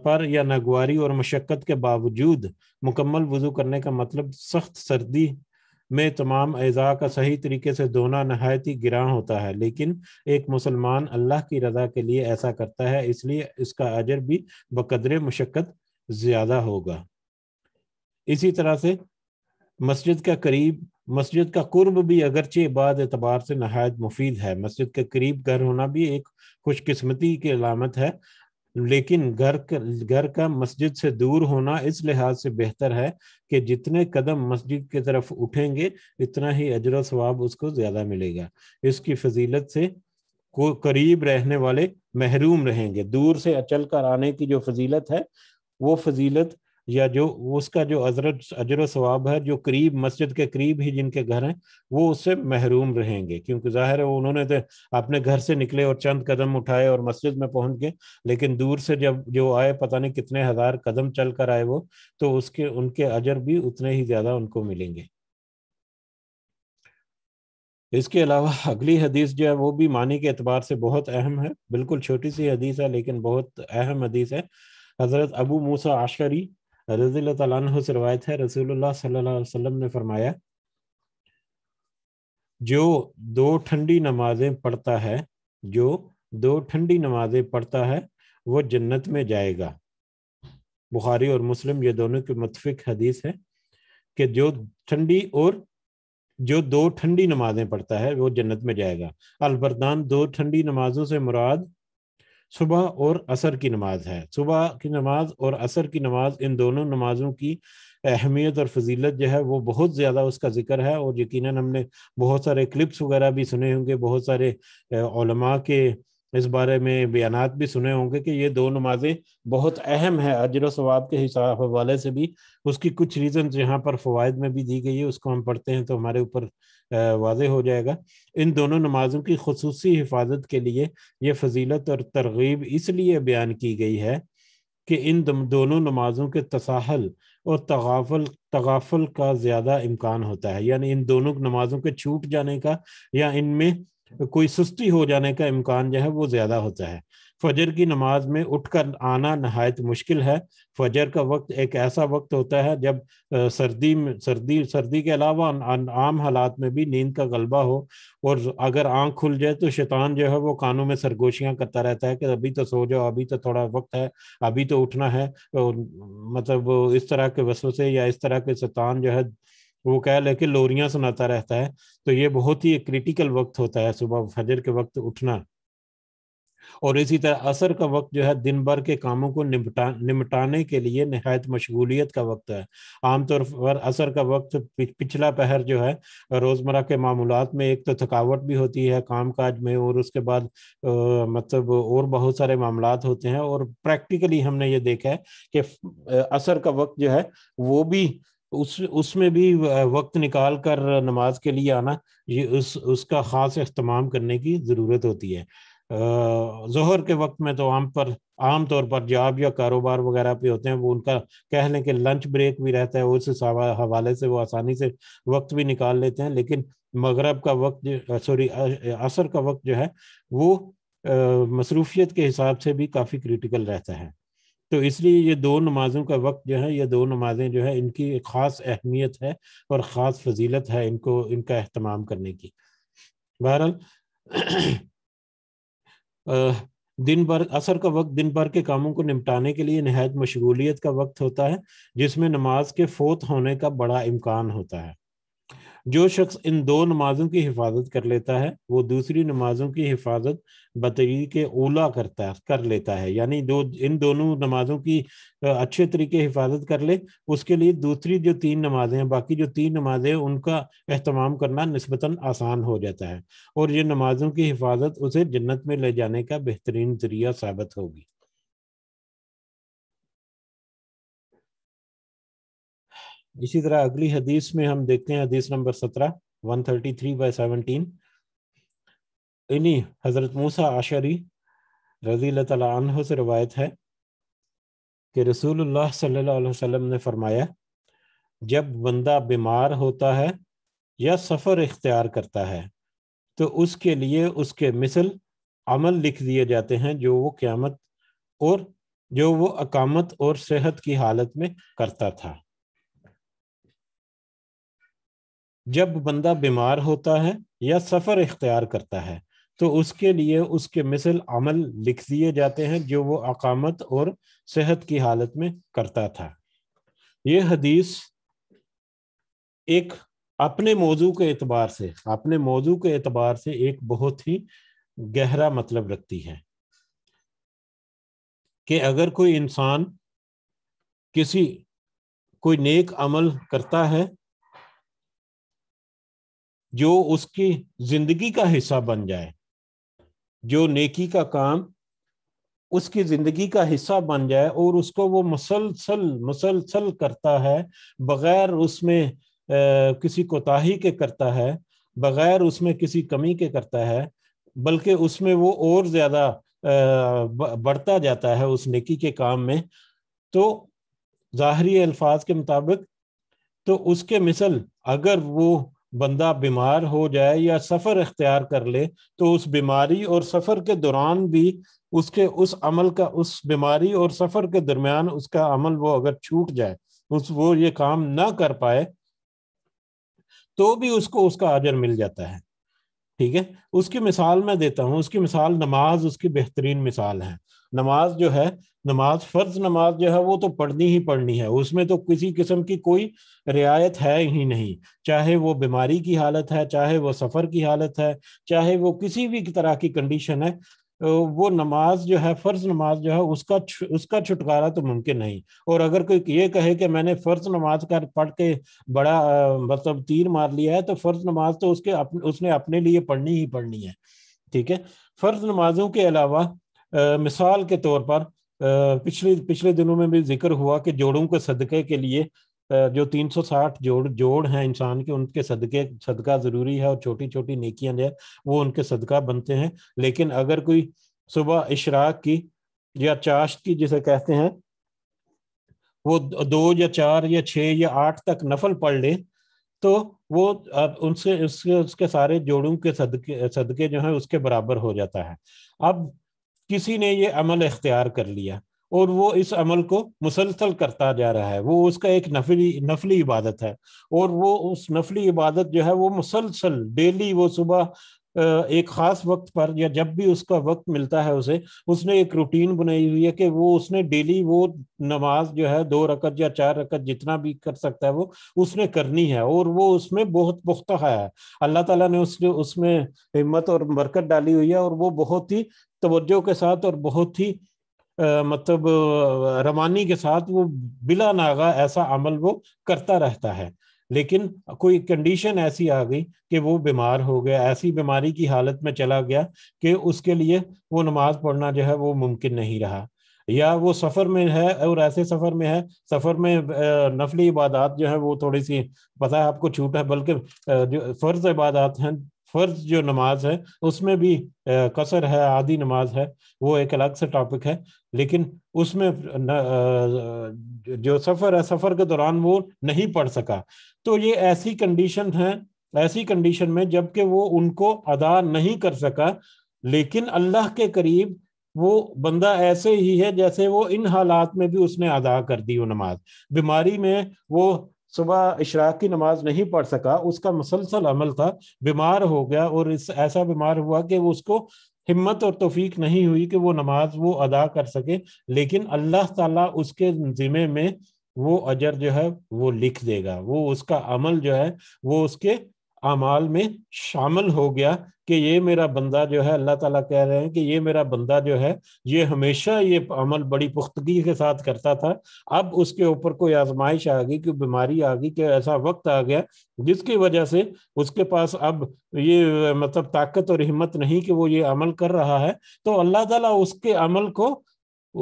पर या नगवारी और मशक्क़त के बावजूद मुकम्मल वज़ू करने का मतलब सख्त सर्दी में तमाम अज़ा का सही तरीके से धोना नहायत ही गिरा होता है लेकिन एक मुसलमान अल्लाह की रजा के लिए ऐसा करता है इसलिए इसका अजर भी बकदर मशक्क़त ज़्यादा होगा इसी तरह से मस्जिद का करीब मस्जिद का कुर्ब भी अगरचे बाद एतबार से नहायत मुफीद है मस्जिद के करीब घर होना भी एक खुशकस्मती की अलामत है लेकिन घर का घर का मस्जिद से दूर होना इस लिहाज से बेहतर है कि जितने कदम मस्जिद की तरफ उठेंगे इतना ही अजर स्वाब उसको ज़्यादा मिलेगा इसकी फजीलत से को करीब रहने वाले महरूम रहेंगे दूर से अचल कर आने की जो फजीलत है वो फजीलत या जो उसका जो अजरत अजर सवाब है जो करीब मस्जिद के करीब ही जिनके घर हैं वो उससे महरूम रहेंगे क्योंकि जाहिर है उन्होंने तो अपने घर से निकले और चंद कदम उठाए और मस्जिद में पहुंच गए लेकिन दूर से जब जो आए पता नहीं कितने हज़ार कदम चल कर आए वो तो उसके उनके अजर भी उतने ही ज़्यादा उनको मिलेंगे इसके अलावा अगली हदीस जो है वो भी मानी के अतबार से बहुत अहम है बिल्कुल छोटी सी हदीस है लेकिन बहुत अहम हदीस है हज़रत अबू मूसा आशरी रजील से रवायत है रसूलुल्लाह सल्लल्लाहु अलैहि वसल्लम ने फरमाया जो दो ठंडी नमाजें पढ़ता है जो दो ठंडी नमाजें पढ़ता है वो जन्नत में जाएगा बुखारी और मुस्लिम ये दोनों की मुतफिक हदीस है कि जो ठंडी और जो दो ठंडी नमाजें पढ़ता है वो जन्नत में जाएगा अलबरदान दो ठंडी नमाजों से मुराद सुबह और असर की नमाज है सुबह की नमाज और असर की नमाज इन दोनों नमाजों की अहमियत और फजीलत जो है वो बहुत ज़्यादा उसका जिक्र है और यकीन हमने बहुत सारे क्लिप्स वगैरह भी सुने होंगे बहुत सारे ओलमा के इस बारे में बयान भी सुने होंगे कि ये दो नमाजें बहुत अहम है अजर वाब के हिसाब हवाले से भी उसकी कुछ रीज़न यहाँ पर फ़वाद में भी दी गई है उसको हम पढ़ते हैं तो हमारे ऊपर वाज हो जाएगा इन दोनों नमाजों की खसूस हिफाजत के लिए यह फजीलत और तरगीब इसलिए बयान की गई है कि इन दोनों नमाजों के तसाहल और तगाफल तगाफल का ज़्यादा इम्कान होता है यानी इन दोनों नमाजों के छूट जाने का या इनमें कोई सुस्ती हो जाने का इम्कान जो है वो ज़्यादा होता है फजर की नमाज में उठकर आना नहायत मुश्किल है फजर का वक्त एक ऐसा वक्त होता है जब सर्दी में सर्दी सर्दी के अलावा आम हालात में भी नींद का गलबा हो और अगर आंख खुल जाए तो शैतान जो है वो कानों में सरगोशियां करता रहता है कि अभी तो सो जाओ अभी तो थोड़ा वक्त है अभी तो उठना है तो मतलब इस तरह के से या इस तरह के शैतान जो है वो कह लेके लोरियां सुनाता रहता है तो ये बहुत ही क्रिटिकल वक्त होता है सुबह फजर के वक्त उठना और इसी तरह असर का वक्त जो है दिन भर के कामों को निपटा निपटाने के लिए नहायत मशगूलियत का वक्त है आमतौर पर असर का वक्त पिछला पहर जो है रोज़मर्रा के मामूलत में एक तो थकावट भी होती है काम काज में और उसके बाद आ, मतलब और बहुत सारे मामला होते हैं और प्रैक्टिकली हमने ये देखा है कि असर का वक्त जो है वो भी उस उसमें भी वक्त निकाल कर नमाज के लिए आना ये उस उसका ख़ास अहतमाम करने की ज़रूरत होती है जहर के वक्त में तो आम पर आम तौर पर जॉब या कारोबार वगैरह पे होते हैं वो उनका कह लें कि लंच ब्रेक भी रहता है उस हवाले से वो आसानी से वक्त भी निकाल लेते हैं लेकिन मगरब का वक्त सॉरी असर का वक्त जो है वो मसरूफियत के हिसाब से भी काफ़ी क्रिटिकल रहता है तो इसलिए ये दो नमाज़ों का वक्त जो है ये दो नमाज़ें जो है इनकी ख़ास अहमियत है और ख़ास फजीलत है इनको इनका अहतमाम करने की बहरहाल दिन भर असर का वक्त दिन भर के कामों को निपटाने के लिए नहायत मशगूलियत का वक्त होता है जिसमें नमाज के फोत होने का बड़ा इम्कान होता है जो शख्स इन दो नमाजों की हिफाजत कर लेता है वो दूसरी नमाजों की हिफाजत बतरी के ओला करता कर लेता है यानी दो इन दोनों नमाजों की अच्छे तरीके हिफाजत कर ले उसके लिए दूसरी जो तीन नमाजें हैं बाकी जो तीन नमाजें उनका अहतमाम करना नस्बता आसान हो जाता है और ये नमाजों की हिफाजत उसे जन्नत में ले जाने का बेहतरीन जरिया साबित होगी इसी तरह अगली हदीस में हम देखते हैं हदीस नंबर सत्रह one thirty three by seventeen इन्हीं हज़रत मूसा आशरी रजी तह से रवायत है कि रसूलुल्लाह सल्लल्लाहु अलैहि वसल्लम ने फरमाया जब बंदा बीमार होता है या सफ़र इख्तियार करता है तो उसके लिए उसके मिसल अमल लिख दिए जाते हैं जो वो क़्यामत और जो वो अकामत और सेहत की हालत में करता था जब बंदा बीमार होता है या सफ़र इख्तियार करता है तो उसके लिए उसके मिसल अमल लिख दिए जाते हैं जो वो अकामत और सेहत की हालत में करता था ये हदीस एक अपने मौजू के एतबार से अपने मौजू के एतबार से एक बहुत ही गहरा मतलब रखती है कि अगर कोई इंसान किसी कोई नेक अमल करता है जो उसकी जिंदगी का हिस्सा बन जाए जो नेकी का काम उसकी ज़िंदगी का हिस्सा बन जाए और उसको वो मसलसल मसलसल करता है बग़ैर उसमें आ, किसी कोताही के करता है बग़ैर उसमें किसी कमी के करता है बल्कि उसमें वो और ज़्यादा बढ़ता जाता है उस नेकी के काम में तो ज़ाहरी अल्फाज के मुताबिक तो उसके मिसल अगर वो बंदा बीमार हो जाए या सफ़र अख्तियार कर ले तो उस बीमारी और सफ़र के दौरान भी उसके उस अमल का उस बीमारी और सफ़र के दरमियान उसका अमल वो अगर छूट जाए उस वो ये काम ना कर पाए तो भी उसको उसका आजर मिल जाता है ठीक है उसकी मिसाल मैं देता हूँ उसकी मिसाल नमाज उसकी बेहतरीन मिसाल है नमाज जो है नमाज फर्ज नमाज जो है वो तो पढ़नी ही पढ़नी है उसमें तो किसी किस्म की कोई रियायत है ही नहीं चाहे वो बीमारी की हालत है चाहे वो सफ़र की हालत है चाहे वो किसी भी तरह की कंडीशन है वो नमाज जो है फ़र्ज नमाज जो है उसका उसका छुटकारा तो मुमकिन नहीं और अगर कोई ये कहे कि मैंने फ़र्ज नमाज का पढ़ के बड़ा मतलब तीर मार लिया है तो फ़र्ज नमाज तो उसके अपने उसने अपने लिए पढ़नी ही पढ़नी है ठीक है फ़र्ज नमाजों के अलावा मिसाल के तौर पर पिछले पिछले दिनों में भी जिक्र हुआ कि जोड़ों के सदक़े के लिए जो 360 जोड़ जोड़ हैं इंसान के उनके सदके सदका ज़रूरी है और छोटी छोटी नेकियां जो है वो उनके सदका बनते हैं लेकिन अगर कोई सुबह इशराक की या चाश्त की जिसे कहते हैं वो दो या चार या छः या आठ तक नफल पढ़ ले तो वो उनसे उसके उसके सारे जोड़ों के सदके सदके जो है उसके बराबर हो जाता है अब किसी ने ये अमल इख्तियार कर लिया और वो इस अमल को मुसलसल करता जा रहा है वो उसका एक नफली नफली इबादत है और वो उस नफली इबादत जो है वो मुसलसल डेली वो सुबह एक खास वक्त पर या जब भी उसका वक्त मिलता है उसे उसने एक रूटीन बनाई हुई है कि वो उसने डेली वो नमाज जो है दो रकत या चार रकत जितना भी कर सकता है वो उसने करनी है और वो उसमें बहुत पुख्ता है अल्लाह ताला ने उसने उसमें हिम्मत और बरकत डाली हुई है और वो बहुत ही तवज्जो के साथ और बहुत ही आ, मतलब रवानी के साथ वो बिला नागा ऐसा अमल वो करता रहता है लेकिन कोई कंडीशन ऐसी आ गई कि वो बीमार हो गया ऐसी बीमारी की हालत में चला गया कि उसके लिए वो नमाज पढ़ना जो है वो मुमकिन नहीं रहा या वो सफ़र में है और ऐसे सफ़र में है सफ़र में नफली इबादत जो है वो थोड़ी सी पता है आपको छूट है बल्कि जो फ़र्ज़ इबादत हैं फ़र्ज जो नमाज है उसमें भी कसर है आधी नमाज है वो एक अलग से टॉपिक है लेकिन उसमें न, जो सफ़र है सफ़र के दौरान वो नहीं पढ़ सका तो ये ऐसी कंडीशन है ऐसी कंडीशन में जबकि वो उनको अदा नहीं कर सका लेकिन अल्लाह के करीब वो बंदा ऐसे ही है जैसे वो इन हालात में भी उसने अदा कर दी वो नमाज बीमारी में वो सुबह इशराक की नमाज नहीं पढ़ सका उसका मुसलसल अमल था बीमार हो गया और इस ऐसा बीमार हुआ कि उसको हिम्मत और तोफीक नहीं हुई कि वो नमाज वो अदा कर सके लेकिन अल्लाह ताला उसके ज़िम्मे में वो अजर जो है वो लिख देगा वो उसका अमल जो है वो उसके अमाल में शामिल हो गया कि ये मेरा बंदा जो है अल्लाह ताला कह रहे हैं कि ये मेरा बंदा जो है ये हमेशा ये अमल बड़ी पुख्तगी के साथ करता था अब उसके ऊपर कोई आजमाइश आ गई कोई बीमारी आ गई कि ऐसा वक्त आ गया जिसकी वजह से उसके पास अब ये मतलब ताकत और हिम्मत नहीं कि वो ये अमल कर रहा है तो अल्लाह ताला उसके अमल को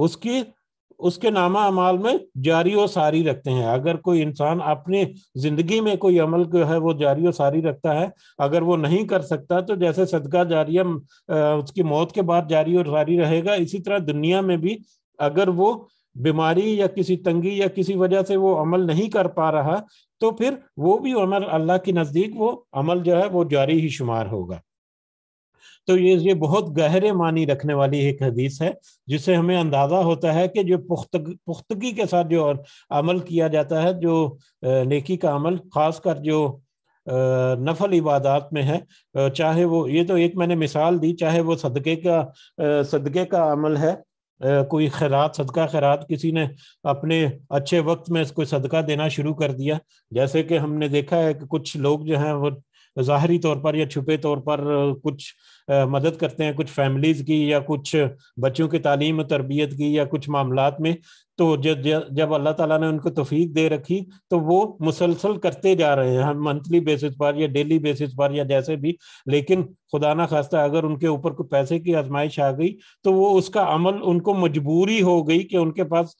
उसकी उसके नामा अमाल में जारी और सारी रखते हैं अगर कोई इंसान अपने जिंदगी में कोई अमल जो है वो जारी और सारी रखता है अगर वो नहीं कर सकता तो जैसे सदका जारिया उसकी मौत के बाद जारी और सारी रहेगा इसी तरह दुनिया में भी अगर वो बीमारी या किसी तंगी या किसी वजह से वो अमल नहीं कर पा रहा तो फिर वो भी अमल अल्लाह के नज़दीक वो अमल जो है वो जारी ही शुमार होगा तो ये ये बहुत गहरे मानी रखने वाली एक हदीस है जिससे हमें अंदाज़ा होता है कि जो पुख्त पुख्तगी के साथ जो अमल किया जाता है जो नेकी का अमल ख़ासकर जो नफल इबादत में है चाहे वो ये तो एक मैंने मिसाल दी चाहे वो सदक़े का सदक़े का अमल है कोई खैरात सदका खैरात किसी ने अपने अच्छे वक्त में इसको सदका देना शुरू कर दिया जैसे कि हमने देखा है कि कुछ लोग जो हैं वो ज़ाहरी तौर पर या छुपे तौर पर कुछ मदद करते हैं कुछ फैमिलीज़ की या कुछ बच्चों की तालीम तरबियत की या कुछ मामला में तो जब जब अल्लाह ताला ने उनको तफीक दे रखी तो वो मुसलसल करते जा रहे हैं हम मंथली बेसिस पर या डेली बेसिस पर या जैसे भी लेकिन खुदा ना खास्ता अगर उनके ऊपर कोई पैसे की आजमाइश आ गई तो वो उसका अमल उनको मजबूरी हो गई कि उनके पास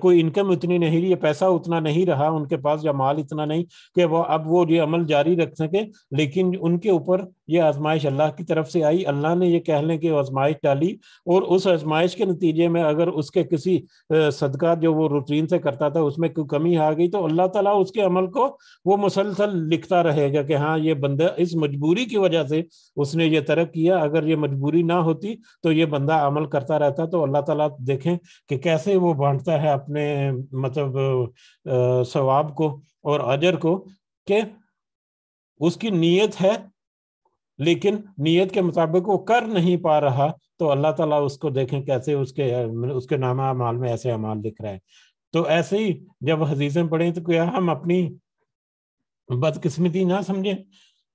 कोई इनकम उतनी नहीं रही पैसा उतना नहीं रहा उनके पास या माल इतना नहीं कि वो अब वो ये अमल जारी रख सके लेकिन उनके ऊपर ये आजमाइश अल्लाह की तरफ से आई अल्लाह ने ये कह लें कि आजमाइश डाली और उस आजमाइश के नतीजे में अगर उसके किसी सदका जो वो रूटीन से करता था उसमें कोई कमी आ गई तो अल्लाह तला उसके अमल को वो मुसलसल लिखता रहेगा कि हाँ ये बंदा इस मजबूरी की वजह से उसने ये तरक किया अगर ये मजबूरी ना होती तो ये बंदा अमल करता रहता तो अल्लाह तला देखें कि कैसे वो बांटता है है अपने मतलब सवाब को और अजर को कि उसकी नीयत है लेकिन नीयत के मुताबिक वो कर नहीं पा रहा तो अल्लाह ताला उसको देखें कैसे उसके उसके नामा अमाल में ऐसे अमाल दिख रहा है तो ऐसे ही जब हजीजें पढ़ें तो क्या हम अपनी बदकिस्मती ना समझें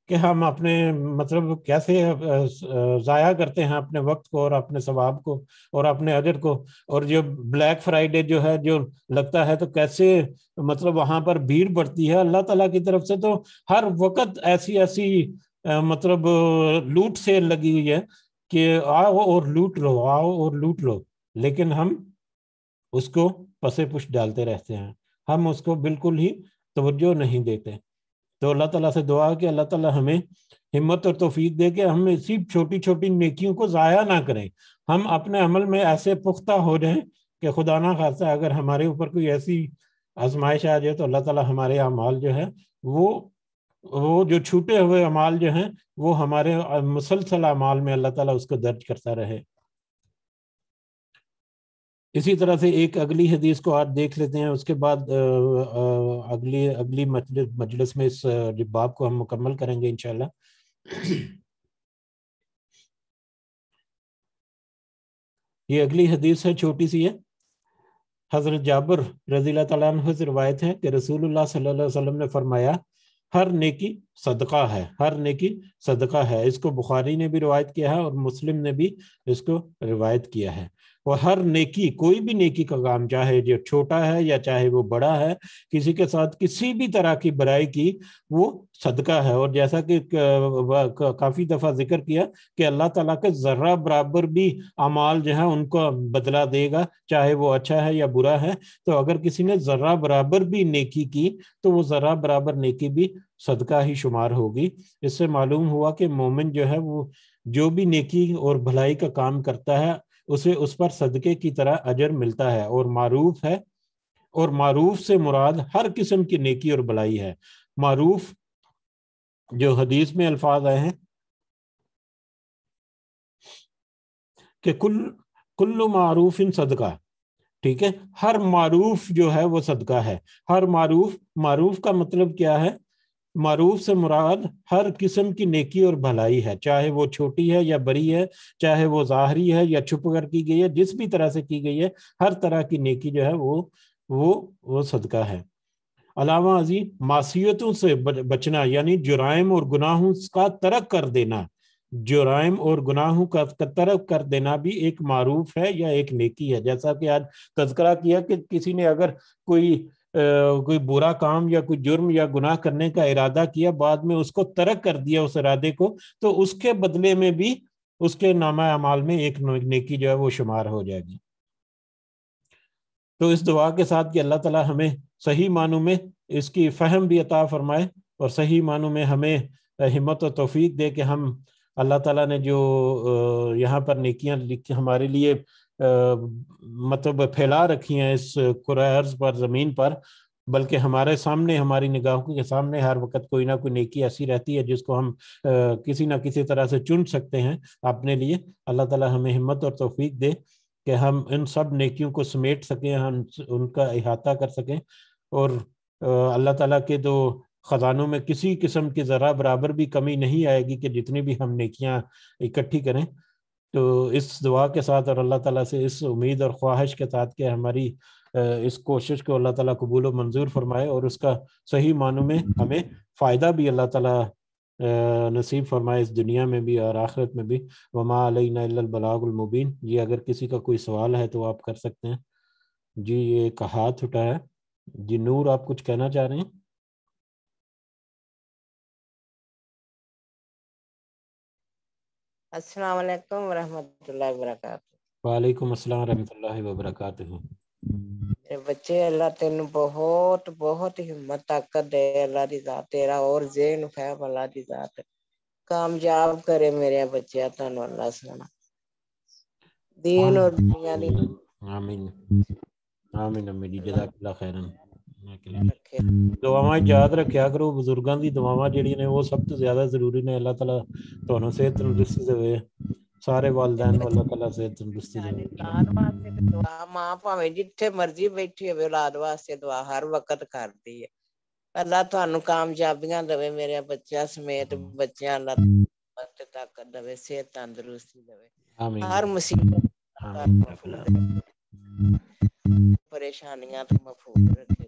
कि हम अपने मतलब कैसे ज़ाया करते हैं अपने वक्त को और अपने स्वाब को और अपने अजर को और जो ब्लैक फ्राइडे जो है जो लगता है तो कैसे मतलब वहाँ पर भीड़ बढ़ती है अल्लाह ताला की तरफ से तो हर वक्त ऐसी ऐसी मतलब लूट से लगी हुई है कि आओ और लूट लो आओ और लूट लो लेकिन हम उसको पसे पुश डालते रहते हैं हम उसको बिल्कुल ही तोज्जो नहीं देते तो अल्लाह ताला से दुआ कि अल्लाह ताला हमें हिम्मत और तोफीक दे के हम इसी छोटी छोटी नेकियों को ज़ाया ना करें हम अपने अमल में ऐसे पुख्ता हो जाएं कि खुदा ना खासा अगर हमारे ऊपर कोई ऐसी आजमाइश आ जाए तो अल्लाह ताला हमारे अमाल जो है वो वो जो छूटे हुए अमाल जो हैं वो हमारे मुसलसल अमाल में अल्लाह ताला उसको दर्ज करता रहे इसी तरह से एक अगली हदीस को आज देख लेते हैं उसके बाद अगली अगली मजलिस में इस बाब को हम मुकम्मल करेंगे इंशाल्लाह ये अगली हदीस है छोटी सी है हज़रत जाबर रजी तु से रवायत है कि रसूलुल्लाह सल्लल्लाहु अलैहि वसल्लम ने फरमाया हर नेकी सदका है हर नेकी सदका है इसको बुखारी ने भी रिवायत किया है और मुस्लिम ने भी इसको रिवायत किया है और हर नेकी कोई भी नेकी का काम चाहे जो छोटा है या चाहे वो बड़ा है किसी के साथ किसी भी तरह की बुराई की वो सदका है और जैसा कि काफ़ी दफ़ा जिक्र किया कि अल्लाह ताला के ज़र्रा बराबर भी अमाल जो है उनको बदला देगा चाहे वो अच्छा है या बुरा है तो अगर किसी ने ज़र्रा बराबर भी नेकी की तो वो ज़र्रा बराबर नेकी भी सदका ही शुमार होगी इससे मालूम हुआ कि मोमिन जो है वो जो भी नेकी और भलाई का काम करता है उसे उस पर सदके की तरह अजर मिलता है और मारूफ है और मारूफ से मुराद हर किस्म की नेकी और भलाई है मारूफ जो हदीस में अल्फाज आए हैं कि कुल कुल्लु मारूफ इन सदका ठीक है हर मारूफ जो है वो सदका है हर मारूफ मारूफ का मतलब क्या है मारूफ से मुराद हर किस्म की नेकी और भलाई है चाहे वो छोटी है या बड़ी है चाहे वो ज़ाहरी है या छुप कर की गई है जिस भी तरह से की गई है हर तरह की नेकी जो है वो वो वो सदका है अलावा अजी मासीतों से बचना यानी जुराइम और गुनाहों का तरक कर देना जुराइम और गुनाहों का तरक कर देना भी एक मारूफ है या एक नेकी है जैसा कि आज तस्करा किया कि किसी ने अगर कोई कोई बुरा काम या कोई जुर्म या गुनाह करने का इरादा किया बाद में उसको तरक कर दिया उस इरादे को तो उसके बदले में भी उसके नामा अमाल में एक नेकी जो है वो शुमार हो जाएगी तो इस दुआ के साथ कि अल्लाह ताला हमें सही मानों में इसकी फहम भी अता फरमाए और सही मानों में हमें हिम्मत और तोफीक दे कि हम अल्लाह ताला ने जो यहाँ पर नेकियाँ हमारे लिए मतलब फैला रखी हैं इस कुरर्ज पर ज़मीन पर बल्कि हमारे सामने हमारी निगाहों के सामने हर वक्त कोई ना कोई नेकी ऐसी रहती है जिसको हम आ, किसी ना किसी तरह से चुन सकते हैं अपने लिए अल्लाह ताला हमें हिम्मत और तोफीक दे कि हम इन सब नेकियों को समेट सकें हम उनका अहाता कर सकें और अल्लाह ताला के दो ख़जानों में किसी किस्म की ज़रा बराबर भी कमी नहीं आएगी कि जितनी भी हम नकियाँ इकट्ठी करें तो इस दुआ के साथ और अल्लाह ताला से इस उम्मीद और ख्वाहिश के साथ के हमारी इस कोशिश को अल्लाह ताला कबूल मंजूर फरमाए और उसका सही मानों में हमें फ़ायदा भी अल्लाह ताला नसीब फरमाए इस दुनिया में भी और आखिरत में भी वमा अलबलागुलमुबीन ये अगर किसी का कोई सवाल है तो आप कर सकते हैं जी ये एक हाथ है जी नूर आप कुछ कहना चाह रहे हैं अस्सलाम वालेकुम रहमतुल्लाहि वबरकातुहू वालेकुम अस्सलाम रहमतुल्लाहि वबरकातुहू मेरे बच्चे अल्लाह तेन बहुत बहुत हिम्मत ताकत दे अल्लाह दी जात तेरा और जेन फैम अल्लाह दी जात कामयाब करे मेरे बच्चे तुम अल्लाह सोना दीन और दुनिया दी आमीन आमीन अम्मी जी जजाकल्लाह खैरन ਰੱਖਣਾ ਕਿ ਦੁਆਵਾਂ ਯਾਦ ਰੱਖਿਆ ਕਰੋ ਬਜ਼ੁਰਗਾਂ ਦੀ ਦੁਆਵਾਂ ਜਿਹੜੀਆਂ ਨੇ ਉਹ ਸਭ ਤੋਂ ਜ਼ਿਆਦਾ ਜ਼ਰੂਰੀ ਨੇ ਅੱਲਾਹ ਤਾਲਾ ਤੁਹਾਨੂੰ ਸਿਹਤ ਤੰਦਰੁਸਤੀ ਦੇਵੇ ਸਾਰੇ ਵਾਲਿਦੈਨ ਨੂੰ ਅੱਲਾਹ ਤਾਲਾ ਸਿਹਤ ਤੰਦਰੁਸਤੀ ਦੇਵੇ ਔਲਾਦ ਵਾਸਤੇ ਦੁਆ ਮਾਂ ਭਾਵੇਂ ਜਿੱਥੇ ਮਰਜ਼ੀ ਬੈਠੀ ਹੋਵੇ ਔਲਾਦ ਵਾਸਤੇ ਦੁਆ ਹਰ ਵਕਤ ਕਰਦੀ ਹੈ ਅੱਲਾ ਤੁਹਾਨੂੰ ਕਾਮਯਾਬੀਆਂ ਦੇਵੇ ਮੇਰੇ ਬੱਚਿਆਂ ਸਮੇਤ ਬੱਚਿਆਂ ਅੱਲਾ ਵਕਤ ਤੱਕ ਦੇਵੇ ਸਿਹਤ ਤੰਦਰੁਸਤੀ ਦੇਵੇ ਆਮੀਨ ਹਰ ਮੁਸੀਬਤ ਪਰੇਸ਼ਾਨੀਆਂ ਤੋਂ ਮਫੂਰ ਰੱਖੇ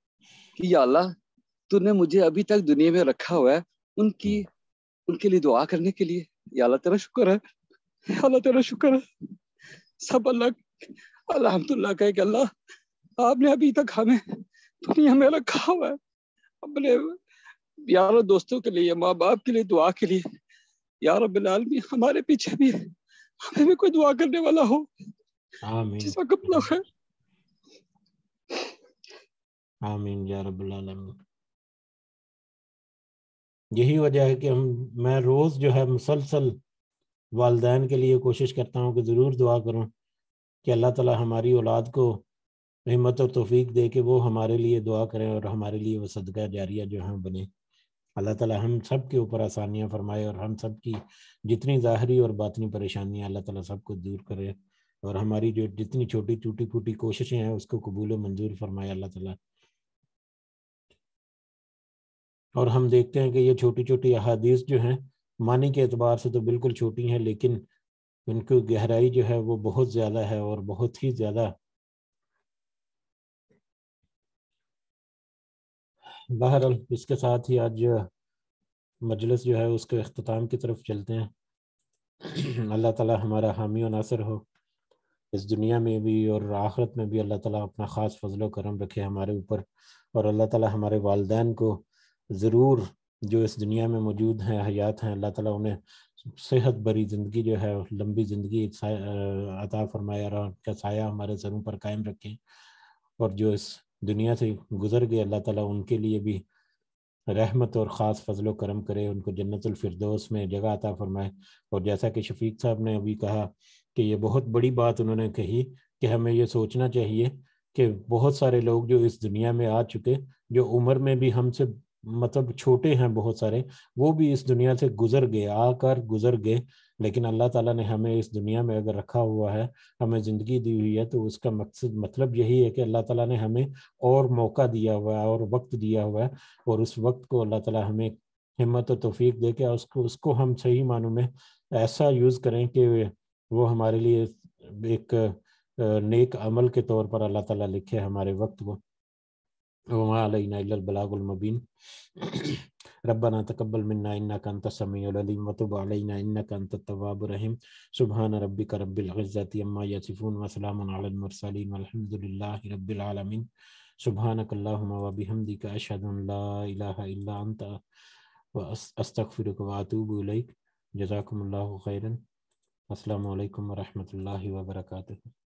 कि या अल्लाह तूने मुझे अभी तक दुनिया में रखा हुआ है उनकी उनके लिए दुआ करने के लिए या अल्लाह तेरा शुक्र है या अल्लाह तेरा शुक्र है सब अल्लाह अल्हम्दुलिल्लाह कहे कि अल्लाह आपने अभी तक हमें दुनिया में रखा हुआ है अपने यार दोस्तों के लिए माँ बाप के लिए दुआ के लिए यार बिलालमी हमारे पीछे भी हमें भी कोई दुआ करने वाला हो आमीन जिसका कपड़ा मतलब है आमीन या यही वजह है कि हम मैं रोज़ जो है मुसलसल वालदेन के लिए कोशिश करता हूँ कि ज़रूर दुआ करूँ कि अल्लाह ताला हमारी औलाद को हिम्मत और तोफ़ीक दे के वो हमारे लिए दुआ करें और हमारे लिए वो सदका जारिया जो है बने अल्लाह ताला हम सब के ऊपर आसानियाँ फरमाए और हम सब की जितनी ज़ाहरी और बातनी परेशानियाँ अल्लाह ताला सबको दूर करे और हमारी जो जितनी छोटी टूटी फूटी कोशिशें हैं उसको कबूल मंजूर फरमाए अल्लाह ताला और हम देखते हैं कि ये छोटी छोटी अहादीस जो हैं मानी के अतबार से तो बिल्कुल छोटी हैं लेकिन उनकी गहराई जो है वो बहुत ज़्यादा है और बहुत ही ज़्यादा बहरहाल इसके साथ ही आज मजलिस जो है उसके अख्ताम की तरफ चलते हैं अल्लाह ताला हमारा हामी और नासर हो इस दुनिया में भी और आखरत में भी अल्लाह ताला अपना ख़ास फजल करम रखे हमारे ऊपर और अल्लाह ताला हमारे वालदेन को ज़रूर जो इस दुनिया में मौजूद हैं हयात हैं अल्लाह ताला उन्हें सेहत भरी ज़िंदगी जो है लंबी ज़िंदगी अता फरमाया और उनका साया हमारे सरों पर कायम रखें और जो इस दुनिया से गुजर गए अल्लाह ताला उनके लिए भी रहमत और ख़ास फजल करम करे उनको जन्नतफरदोस में जगह अता फरमाए और जैसा कि शफीक साहब ने अभी कहा कि ये बहुत बड़ी बात उन्होंने कही कि हमें ये सोचना चाहिए कि बहुत सारे लोग जो इस दुनिया में आ चुके जो उम्र में भी हमसे मतलब छोटे हैं बहुत सारे वो भी इस दुनिया से गुजर गए आकर गुजर गए लेकिन अल्लाह ताला ने हमें इस दुनिया में अगर रखा हुआ है हमें ज़िंदगी दी हुई है तो उसका मकसद मतलब यही है कि अल्लाह ताला ने हमें और मौका दिया हुआ है और वक्त दिया हुआ है और उस वक्त को अल्लाह ताला हमें हिम्मत और तोफ़ी दे के उसको उसको हम सही मानों में ऐसा यूज़ करें कि वो हमारे लिए एक नेक अमल के तौर पर अल्लाह ताला लिखे हमारे वक्त को وما علينا إلا البلاغ المبين ربنا تقبل منا إنك أنت السميع العليم وتب علينا إنك أنت التواب الرحيم سبحان ربك رب العزة عما يصفون وسلام على المرسلين والحمد لله رب العالمين سبحانك اللهم وبحمدك أشهد أن لا إله إلا أنت وأستغفرك وأتوب إليك جزاكم الله خيرا السلام عليكم ورحمة الله وبركاته